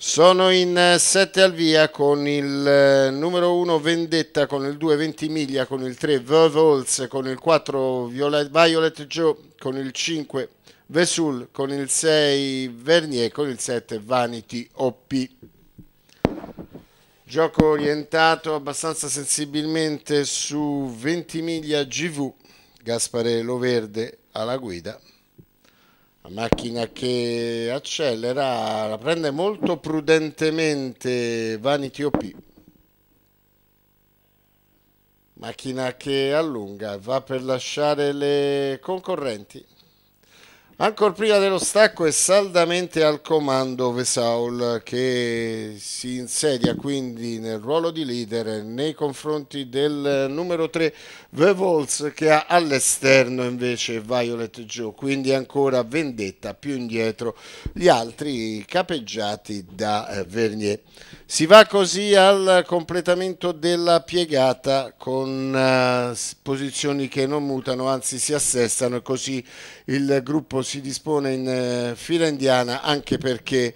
Sono in 7 eh, al via con il eh, numero 1 Vendetta, con il 2 Ventimiglia, con il 3 Vervolz, con il 4 Violet, Violet Joe, con il 5 Vesul, con il 6 Vernier, con il 7 Vanity OP. Gioco orientato abbastanza sensibilmente su Ventimiglia GV, Gasparello Verde alla guida. La macchina che accelera, la prende molto prudentemente Vanity OP. Macchina che allunga, va per lasciare le concorrenti. Ancora prima dello stacco è saldamente al comando Vesaul che si insedia quindi nel ruolo di leader nei confronti del numero 3 Vevols che ha all'esterno invece Violet Joe, quindi ancora vendetta più indietro gli altri capeggiati da eh, Vernier. Si va così al completamento della piegata con uh, posizioni che non mutano, anzi si assestano e così il gruppo si dispone in eh, fila indiana anche perché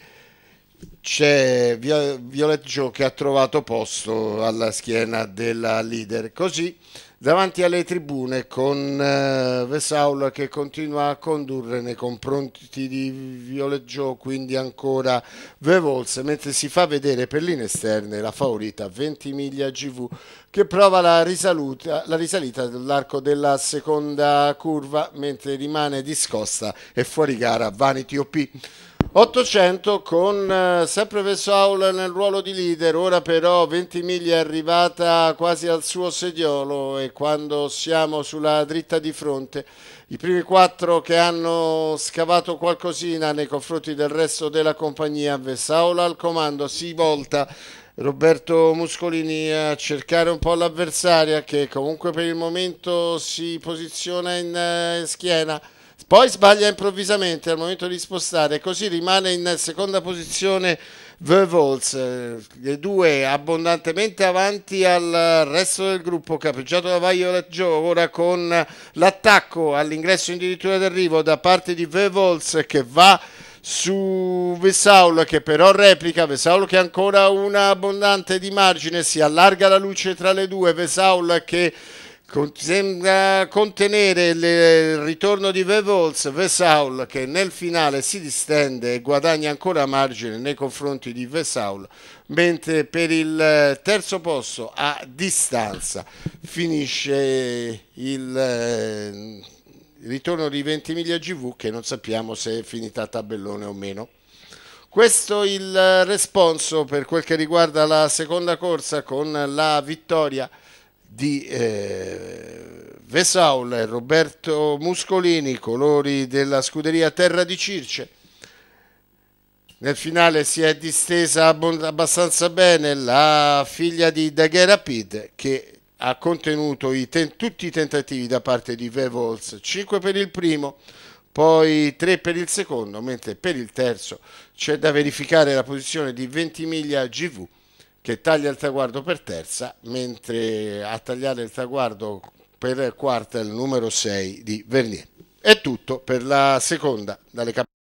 c'è Violet Joe che ha trovato posto alla schiena della leader. Così davanti alle tribune con eh, Vesaul che continua a condurre nei confronti di Violet Joe, quindi ancora Vevols, mentre si fa vedere per linee esterne la favorita 20 miglia GV che prova la, risaluta, la risalita dell'arco della seconda curva, mentre rimane discosta e fuori gara Vanity OP. 800 con eh, sempre Vessaul nel ruolo di leader, ora però 20 miglia è arrivata quasi al suo sediolo e quando siamo sulla dritta di fronte i primi quattro che hanno scavato qualcosina nei confronti del resto della compagnia, Vessaul al comando si volta Roberto Muscolini a cercare un po' l'avversaria che comunque per il momento si posiziona in eh, schiena poi sbaglia improvvisamente al momento di spostare, così rimane in seconda posizione Vervolz, eh, le due abbondantemente avanti al resto del gruppo, capeggiato da Violet Joe, ora con l'attacco all'ingresso in dirittura d'arrivo da parte di Vervolz che va su Vesaul che però replica, Vesaul che ancora una abbondante di margine, si allarga la luce tra le due, Vesaul che sembra contenere il ritorno di Vevols, Vesaul che nel finale si distende e guadagna ancora margine nei confronti di Vesaul, mentre per il eh, terzo posto a distanza finisce il eh, ritorno di 20 miglia GV che non sappiamo se è finita a tabellone o meno. Questo il eh, responso per quel che riguarda la seconda corsa con la vittoria di eh, Vesaula e Roberto Muscolini, colori della scuderia Terra di Circe. Nel finale si è distesa abbastanza bene la figlia di Daguerre Daguerrapid che ha contenuto i tutti i tentativi da parte di Vevols, 5 per il primo, poi 3 per il secondo, mentre per il terzo c'è da verificare la posizione di Ventimiglia GV che taglia il traguardo per terza, mentre a tagliare il traguardo per quarta è il numero 6 di Vernier. È tutto per la seconda dalle capitali.